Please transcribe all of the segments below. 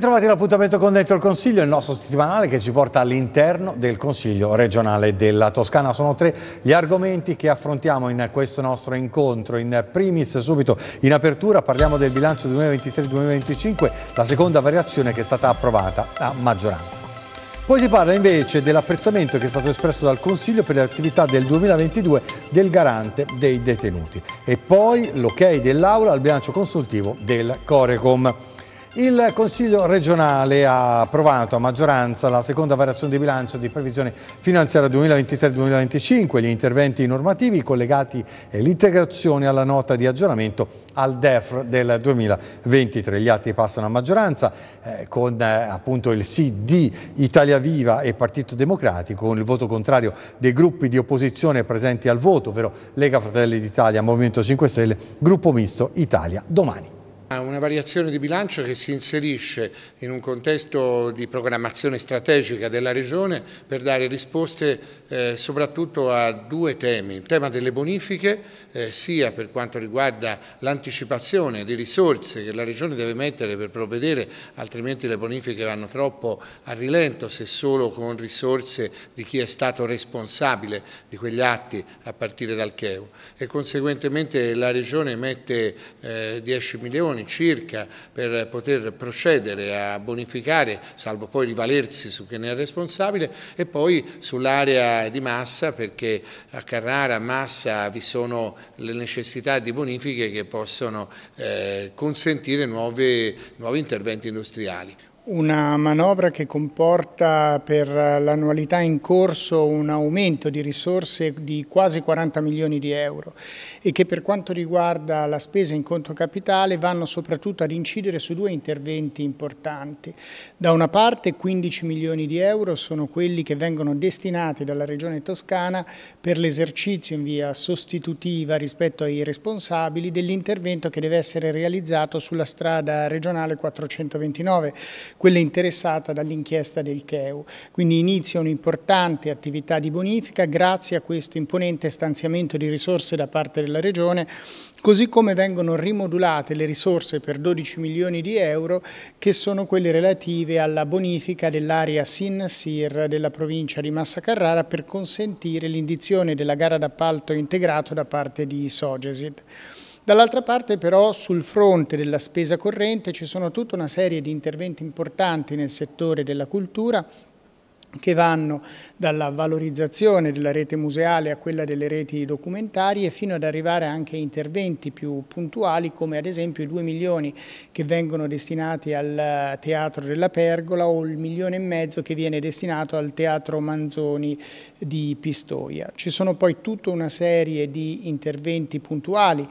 Bentrovati all'appuntamento con Dentro il Consiglio, il nostro settimanale che ci porta all'interno del Consiglio regionale della Toscana. Sono tre gli argomenti che affrontiamo in questo nostro incontro. In primis, subito in apertura, parliamo del bilancio 2023-2025, la seconda variazione che è stata approvata a maggioranza. Poi si parla invece dell'apprezzamento che è stato espresso dal Consiglio per le attività del 2022 del garante dei detenuti e poi l'ok dell'Aula al bilancio consultivo del Corecom. Il Consiglio regionale ha approvato a maggioranza la seconda variazione di bilancio di previsione finanziaria 2023-2025, gli interventi normativi collegati e l'integrazione alla nota di aggiornamento al DEF del 2023. Gli atti passano a maggioranza eh, con eh, appunto il sì di Italia Viva e Partito Democratico, con il voto contrario dei gruppi di opposizione presenti al voto, ovvero Lega Fratelli d'Italia, Movimento 5 Stelle, Gruppo Misto Italia Domani. Una variazione di bilancio che si inserisce in un contesto di programmazione strategica della Regione per dare risposte eh, soprattutto a due temi, il tema delle bonifiche eh, sia per quanto riguarda l'anticipazione di risorse che la Regione deve mettere per provvedere, altrimenti le bonifiche vanno troppo a rilento se solo con risorse di chi è stato responsabile di quegli atti a partire dal CEU e conseguentemente la Regione mette eh, 10 milioni milioni circa per poter procedere a bonificare, salvo poi rivalersi su chi ne è responsabile, e poi sull'area di Massa, perché a Carrara, a Massa vi sono le necessità di bonifiche che possono eh, consentire nuove, nuovi interventi industriali. Una manovra che comporta per l'annualità in corso un aumento di risorse di quasi 40 milioni di euro e che per quanto riguarda la spesa in conto capitale vanno soprattutto ad incidere su due interventi importanti. Da una parte 15 milioni di euro sono quelli che vengono destinati dalla Regione Toscana per l'esercizio in via sostitutiva rispetto ai responsabili dell'intervento che deve essere realizzato sulla strada regionale 429 quella interessata dall'inchiesta del CEU. Quindi inizia un'importante attività di bonifica grazie a questo imponente stanziamento di risorse da parte della Regione, così come vengono rimodulate le risorse per 12 milioni di euro che sono quelle relative alla bonifica dell'area Sin-Sir della provincia di Massa Carrara per consentire l'indizione della gara d'appalto integrato da parte di Sogesid. Dall'altra parte però sul fronte della spesa corrente ci sono tutta una serie di interventi importanti nel settore della cultura che vanno dalla valorizzazione della rete museale a quella delle reti documentarie fino ad arrivare anche a interventi più puntuali come ad esempio i 2 milioni che vengono destinati al Teatro della Pergola o il milione e mezzo che viene destinato al Teatro Manzoni di Pistoia. Ci sono poi tutta una serie di interventi puntuali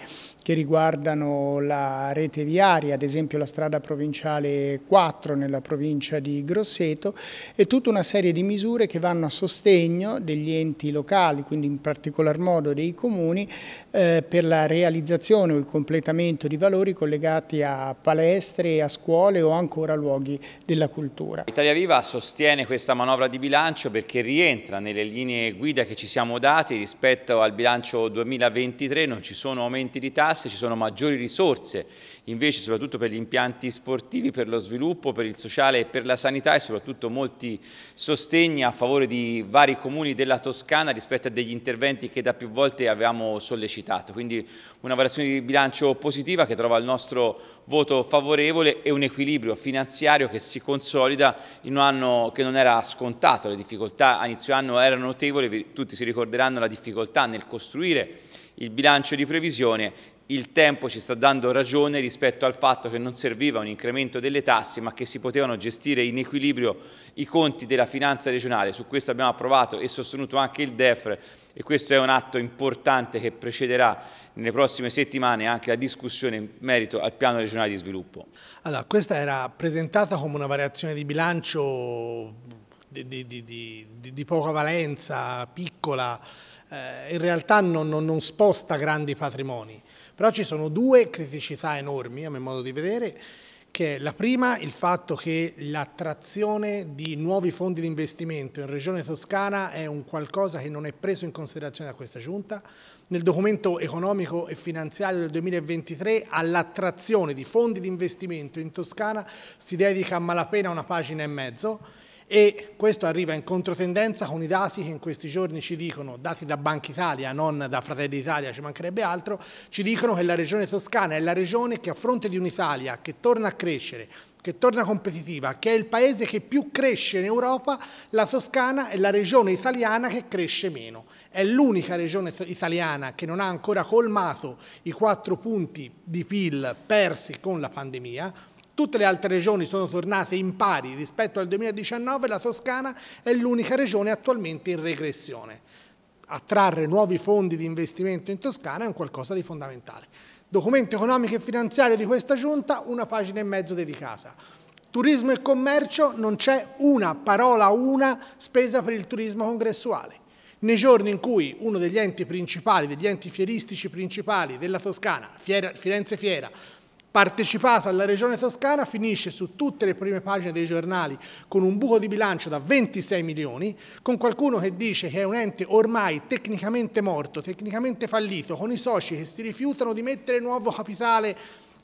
che riguardano la rete viaria, ad esempio la strada provinciale 4 nella provincia di Grosseto e tutta una serie di misure che vanno a sostegno degli enti locali, quindi in particolar modo dei comuni, eh, per la realizzazione o il completamento di valori collegati a palestre, a scuole o ancora luoghi della cultura. Italia Viva sostiene questa manovra di bilancio perché rientra nelle linee guida che ci siamo dati rispetto al bilancio 2023, non ci sono aumenti di tasse tasse, ci sono maggiori risorse, invece soprattutto per gli impianti sportivi, per lo sviluppo, per il sociale e per la sanità e soprattutto molti sostegni a favore di vari comuni della Toscana rispetto a degli interventi che da più volte avevamo sollecitato. Quindi una variazione di bilancio positiva che trova il nostro voto favorevole e un equilibrio finanziario che si consolida in un anno che non era scontato, le difficoltà a inizio anno erano notevoli, tutti si ricorderanno la difficoltà nel costruire il bilancio di previsione il tempo ci sta dando ragione rispetto al fatto che non serviva un incremento delle tasse ma che si potevano gestire in equilibrio i conti della finanza regionale. Su questo abbiamo approvato e sostenuto anche il DEFRE e questo è un atto importante che precederà nelle prossime settimane anche la discussione in merito al piano regionale di sviluppo. Allora, questa era presentata come una variazione di bilancio di, di, di, di poca valenza, piccola, eh, in realtà non, non, non sposta grandi patrimoni. Però ci sono due criticità enormi, a mio modo di vedere, che è la prima il fatto che l'attrazione di nuovi fondi di investimento in Regione Toscana è un qualcosa che non è preso in considerazione da questa Giunta. Nel documento economico e finanziario del 2023 all'attrazione di fondi di investimento in Toscana si dedica a malapena una pagina e mezzo e questo arriva in controtendenza con i dati che in questi giorni ci dicono, dati da Banca Italia, non da Fratelli d'Italia, ci mancherebbe altro, ci dicono che la regione toscana è la regione che a fronte di un'Italia che torna a crescere, che torna competitiva, che è il paese che più cresce in Europa, la Toscana è la regione italiana che cresce meno. È l'unica regione italiana che non ha ancora colmato i quattro punti di PIL persi con la pandemia, Tutte le altre regioni sono tornate in pari rispetto al 2019, la Toscana è l'unica regione attualmente in regressione. Attrarre nuovi fondi di investimento in Toscana è un qualcosa di fondamentale. Documento economico e finanziario di questa giunta, una pagina e mezzo dedicata. Turismo e commercio, non c'è una parola, una spesa per il turismo congressuale nei giorni in cui uno degli enti principali, degli enti fieristici principali della Toscana, Firenze Fiera, partecipato alla regione toscana, finisce su tutte le prime pagine dei giornali con un buco di bilancio da 26 milioni, con qualcuno che dice che è un ente ormai tecnicamente morto, tecnicamente fallito, con i soci che si rifiutano di mettere nuovo capitale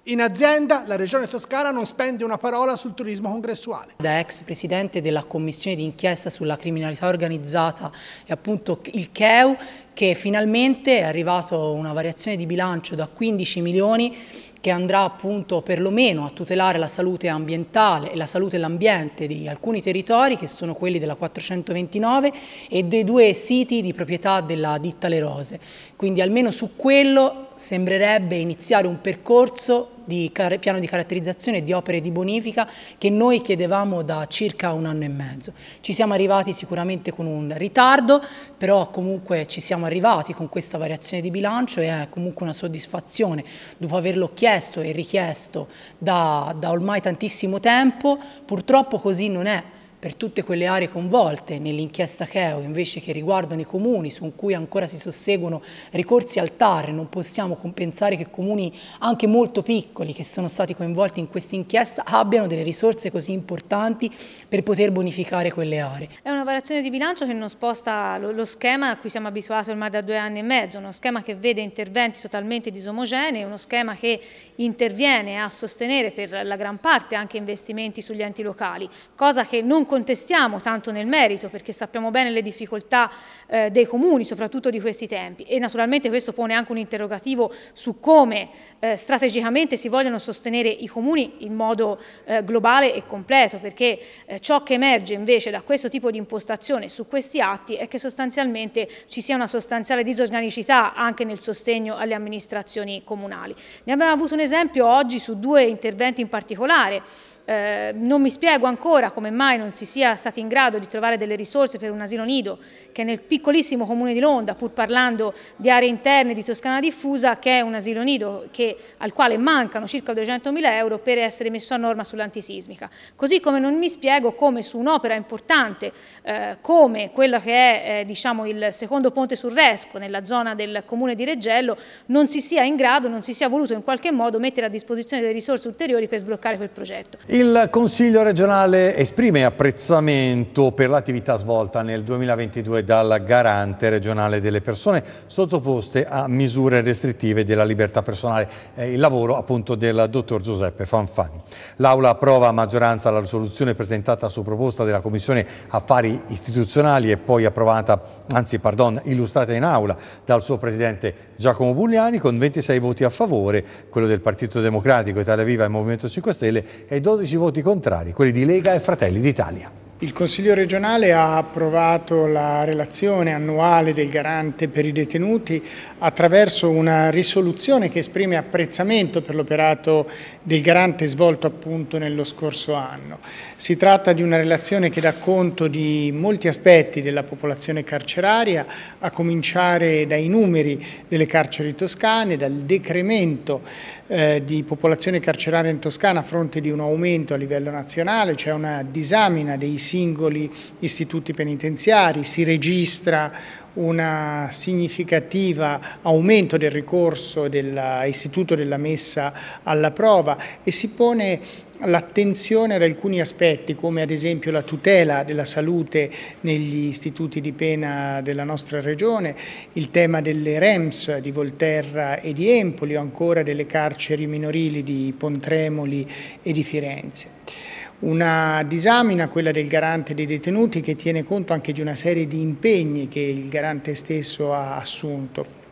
in azienda la Regione Toscana non spende una parola sul turismo congressuale. Da ex presidente della commissione d'inchiesta sulla criminalità organizzata e appunto il CEU che finalmente è arrivato una variazione di bilancio da 15 milioni che andrà appunto perlomeno a tutelare la salute ambientale e la salute e l'ambiente di alcuni territori che sono quelli della 429 e dei due siti di proprietà della ditta Le Rose. Quindi almeno su quello sembrerebbe iniziare un percorso di piano di caratterizzazione di opere di bonifica che noi chiedevamo da circa un anno e mezzo. Ci siamo arrivati sicuramente con un ritardo, però comunque ci siamo arrivati con questa variazione di bilancio e è comunque una soddisfazione dopo averlo chiesto e richiesto da, da ormai tantissimo tempo. Purtroppo così non è per tutte quelle aree coinvolte nell'inchiesta Cheo invece che riguardano i comuni su cui ancora si susseguono ricorsi al TAR, non possiamo compensare che comuni anche molto piccoli che sono stati coinvolti in questa inchiesta abbiano delle risorse così importanti per poter bonificare quelle aree. È una variazione di bilancio che non sposta lo schema a cui siamo abituati ormai da due anni e mezzo, uno schema che vede interventi totalmente disomogenei, uno schema che interviene a sostenere per la gran parte anche investimenti sugli enti locali, cosa che non contestiamo tanto nel merito perché sappiamo bene le difficoltà eh, dei comuni, soprattutto di questi tempi e naturalmente questo pone anche un interrogativo su come eh, strategicamente si vogliono sostenere i comuni in modo eh, globale e completo perché eh, ciò che emerge invece da questo tipo di impostazione su questi atti è che sostanzialmente ci sia una sostanziale disorganicità anche nel sostegno alle amministrazioni comunali. Ne abbiamo avuto un esempio oggi su due interventi in particolare eh, non mi spiego ancora come mai non si sia stati in grado di trovare delle risorse per un asilo nido che nel piccolissimo comune di Londra, pur parlando di aree interne di Toscana diffusa, che è un asilo nido che, al quale mancano circa 200.000 euro per essere messo a norma sull'antisismica. Così come non mi spiego come su un'opera importante eh, come quello che è eh, diciamo, il secondo ponte sul Resco nella zona del comune di Reggello non si sia in grado, non si sia voluto in qualche modo mettere a disposizione delle risorse ulteriori per sbloccare quel progetto. Il Consiglio regionale esprime apprezzamento per l'attività svolta nel 2022 dal garante regionale delle persone sottoposte a misure restrittive della libertà personale, il lavoro appunto del dottor Giuseppe Fanfani. L'Aula approva a maggioranza la risoluzione presentata su proposta della Commissione Affari Istituzionali e poi approvata, anzi pardon, illustrata in Aula dal suo Presidente Giacomo Bugliani con 26 voti a favore, quello del Partito Democratico, Italia Viva e Movimento 5 Stelle e 12 14 voti contrari, quelli di Lega e Fratelli d'Italia. Il Consiglio regionale ha approvato la relazione annuale del garante per i detenuti attraverso una risoluzione che esprime apprezzamento per l'operato del garante svolto appunto nello scorso anno. Si tratta di una relazione che dà conto di molti aspetti della popolazione carceraria, a cominciare dai numeri delle carceri toscane, dal decremento eh, di popolazione carceraria in Toscana a fronte di un aumento a livello nazionale, cioè una disamina dei singoli istituti penitenziari, si registra un significativo aumento del ricorso dell'istituto della messa alla prova e si pone l'attenzione ad alcuni aspetti come ad esempio la tutela della salute negli istituti di pena della nostra regione, il tema delle REMS di Volterra e di Empoli o ancora delle carceri minorili di Pontremoli e di Firenze. Una disamina, quella del garante dei detenuti, che tiene conto anche di una serie di impegni che il garante stesso ha assunto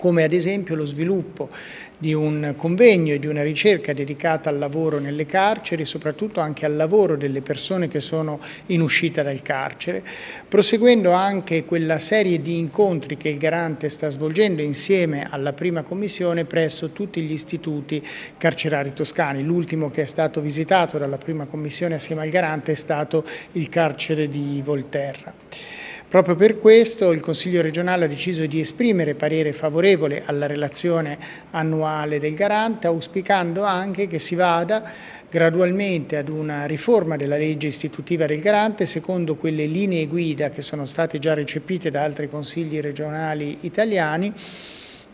come ad esempio lo sviluppo di un convegno e di una ricerca dedicata al lavoro nelle carceri, soprattutto anche al lavoro delle persone che sono in uscita dal carcere, proseguendo anche quella serie di incontri che il Garante sta svolgendo insieme alla prima commissione presso tutti gli istituti carcerari toscani. L'ultimo che è stato visitato dalla prima commissione assieme al Garante è stato il carcere di Volterra. Proprio per questo il Consiglio regionale ha deciso di esprimere parere favorevole alla relazione annuale del Garante, auspicando anche che si vada gradualmente ad una riforma della legge istitutiva del Garante secondo quelle linee guida che sono state già recepite da altri consigli regionali italiani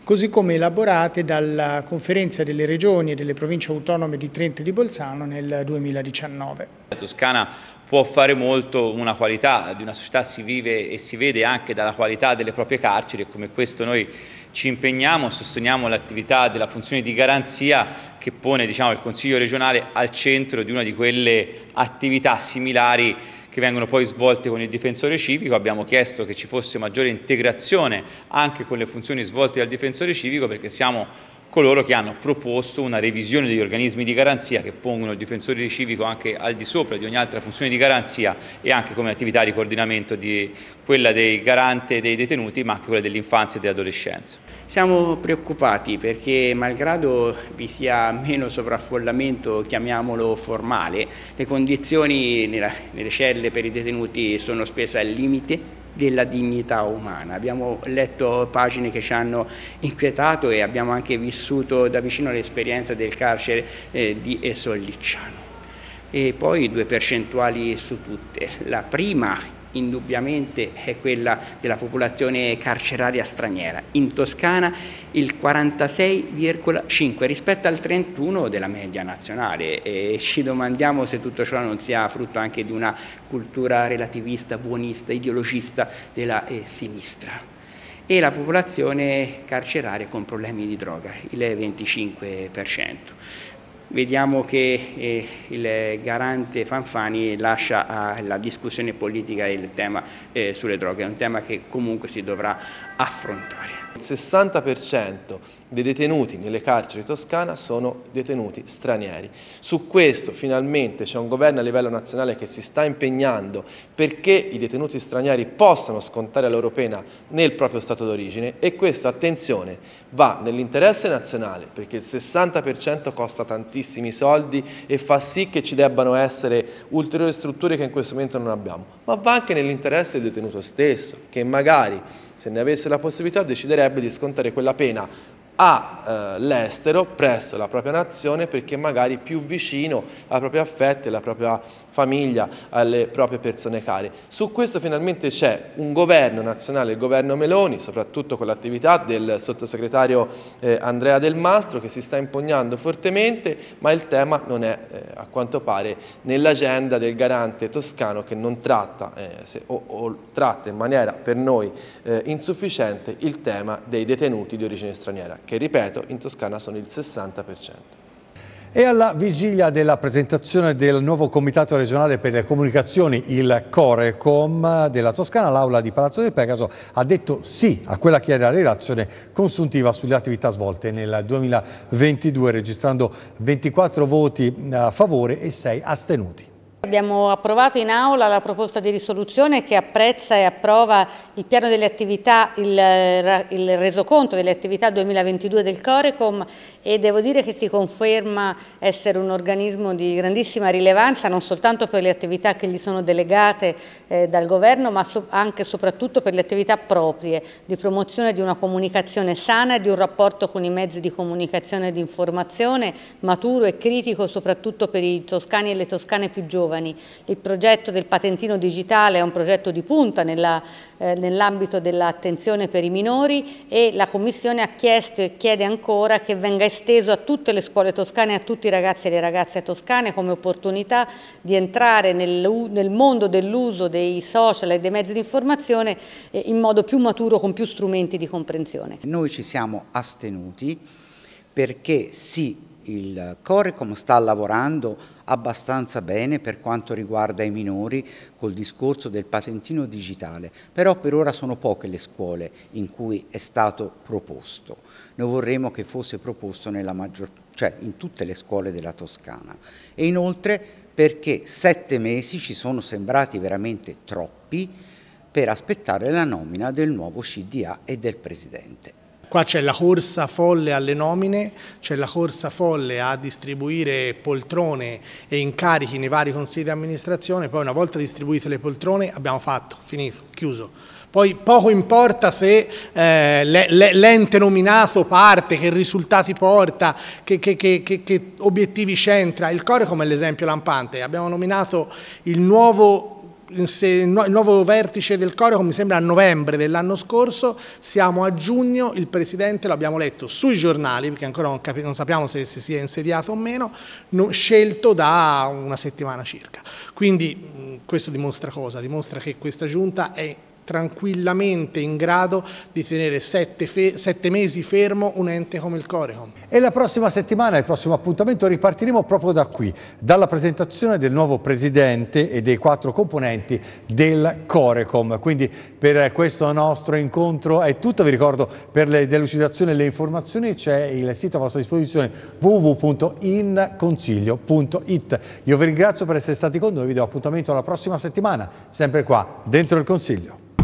così come elaborate dalla conferenza delle regioni e delle province autonome di Trento e di Bolzano nel 2019. La Toscana può fare molto una qualità di una società si vive e si vede anche dalla qualità delle proprie carceri e come questo noi ci impegniamo, sosteniamo l'attività della funzione di garanzia che pone diciamo, il Consiglio regionale al centro di una di quelle attività similari che vengono poi svolte con il difensore civico, abbiamo chiesto che ci fosse maggiore integrazione anche con le funzioni svolte dal difensore civico perché siamo coloro che hanno proposto una revisione degli organismi di garanzia che pongono il difensore civico anche al di sopra di ogni altra funzione di garanzia e anche come attività di coordinamento di quella dei garante dei detenuti ma anche quella dell'infanzia e dell'adolescenza. Siamo preoccupati perché malgrado vi sia meno sovraffollamento, chiamiamolo formale, le condizioni nelle celle per i detenuti sono spese al limite della dignità umana. Abbiamo letto pagine che ci hanno inquietato e abbiamo anche vissuto da vicino l'esperienza del carcere eh, di Esollicciano. E poi due percentuali su tutte. La prima indubbiamente è quella della popolazione carceraria straniera. In Toscana il 46,5 rispetto al 31 della media nazionale e ci domandiamo se tutto ciò non sia frutto anche di una cultura relativista, buonista, ideologista della eh, sinistra e la popolazione carceraria con problemi di droga, il 25% vediamo che eh, il garante Fanfani lascia alla ah, discussione politica il tema eh, sulle droghe, è un tema che comunque si dovrà affrontare. Il 60% dei detenuti nelle carceri toscane sono detenuti stranieri. Su questo finalmente c'è un governo a livello nazionale che si sta impegnando perché i detenuti stranieri possano scontare la loro pena nel proprio stato d'origine e questo, attenzione, va nell'interesse nazionale perché il 60% costa tantissimi soldi e fa sì che ci debbano essere ulteriori strutture che in questo momento non abbiamo, ma va anche nell'interesse del detenuto stesso che magari se ne avesse la possibilità, deciderebbe di scontare quella pena all'estero, eh, presso la propria nazione, perché magari più vicino alla propria affetta, alla propria famiglia, alle proprie persone care. Su questo finalmente c'è un governo nazionale, il governo Meloni, soprattutto con l'attività del sottosegretario eh, Andrea Del Mastro, che si sta impugnando fortemente, ma il tema non è, eh, a quanto pare, nell'agenda del garante toscano che non tratta, eh, se, o, o, tratta in maniera per noi eh, insufficiente il tema dei detenuti di origine straniera che ripeto in Toscana sono il 60%. E alla vigilia della presentazione del nuovo Comitato regionale per le comunicazioni, il Corecom della Toscana, l'aula di Palazzo del Pegaso ha detto sì a quella che era la relazione consuntiva sulle attività svolte nel 2022, registrando 24 voti a favore e 6 astenuti. Abbiamo approvato in aula la proposta di risoluzione che apprezza e approva il piano delle attività, il, eh, il, resoconto delle attività 2022 del Corecom e devo dire che si conferma essere un organismo di grandissima rilevanza non soltanto per le attività che gli sono delegate eh, dal governo ma so, anche e soprattutto per le attività proprie di promozione di una comunicazione sana e di un rapporto con i mezzi di comunicazione e di informazione maturo e critico soprattutto per i toscani e le toscane più giovani giovani. Il progetto del patentino digitale è un progetto di punta eh, nell'ambito dell'attenzione per i minori e la Commissione ha chiesto e chiede ancora che venga esteso a tutte le scuole toscane, a tutti i ragazzi e le ragazze toscane come opportunità di entrare nel, nel mondo dell'uso dei social e dei mezzi di informazione eh, in modo più maturo, con più strumenti di comprensione. Noi ci siamo astenuti perché si il Corecom sta lavorando abbastanza bene per quanto riguarda i minori col discorso del patentino digitale, però per ora sono poche le scuole in cui è stato proposto. Noi vorremmo che fosse proposto maggior, cioè in tutte le scuole della Toscana. E inoltre perché sette mesi ci sono sembrati veramente troppi per aspettare la nomina del nuovo CDA e del Presidente. Qua c'è la corsa folle alle nomine, c'è la corsa folle a distribuire poltrone e incarichi nei vari consigli di amministrazione, poi una volta distribuite le poltrone abbiamo fatto, finito, chiuso. Poi poco importa se eh, l'ente nominato parte, che risultati porta, che, che, che, che obiettivi c'entra. Il Corecom come l'esempio lampante. Abbiamo nominato il nuovo il nuovo vertice del Coreco mi sembra a novembre dell'anno scorso, siamo a giugno, il Presidente, l'abbiamo letto sui giornali, perché ancora non, non sappiamo se si sia insediato o meno, no, scelto da una settimana circa. Quindi questo dimostra cosa? Dimostra che questa Giunta è tranquillamente in grado di tenere sette, sette, mesi fermo un ente come il Corecom. E la prossima settimana, il prossimo appuntamento, ripartiremo proprio da qui, dalla presentazione del nuovo presidente e dei quattro componenti del Corecom. Quindi per questo nostro incontro è tutto, vi ricordo per le delucidazioni e le informazioni c'è il sito a vostra disposizione www.inconsiglio.it. Io vi ringrazio per essere stati con noi, vi do appuntamento alla prossima settimana, sempre qua, dentro il Consiglio.